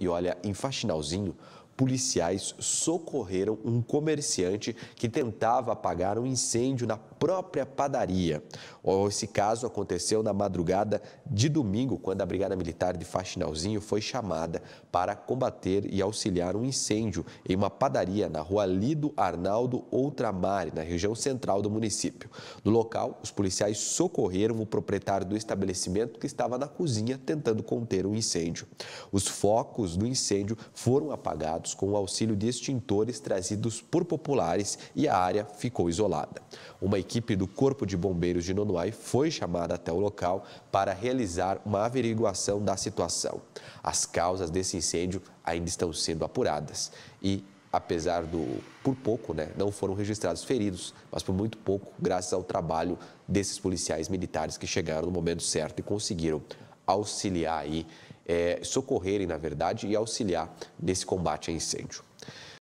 E olha, em faxinalzinho, policiais socorreram um comerciante que tentava apagar um incêndio na própria padaria. Esse caso aconteceu na madrugada de domingo, quando a Brigada Militar de Faxinalzinho foi chamada para combater e auxiliar um incêndio em uma padaria na rua Lido Arnaldo Outramare, na região central do município. No local, os policiais socorreram o proprietário do estabelecimento que estava na cozinha tentando conter o um incêndio. Os focos do incêndio foram apagados com o auxílio de extintores trazidos por populares e a área ficou isolada. Uma equipe do Corpo de Bombeiros de Nonoai foi chamada até o local para realizar uma averiguação da situação. As causas desse incêndio ainda estão sendo apuradas e apesar do por pouco, né, não foram registrados feridos, mas por muito pouco, graças ao trabalho desses policiais militares que chegaram no momento certo e conseguiram auxiliar aí é, socorrerem, na verdade, e auxiliar nesse combate a incêndio.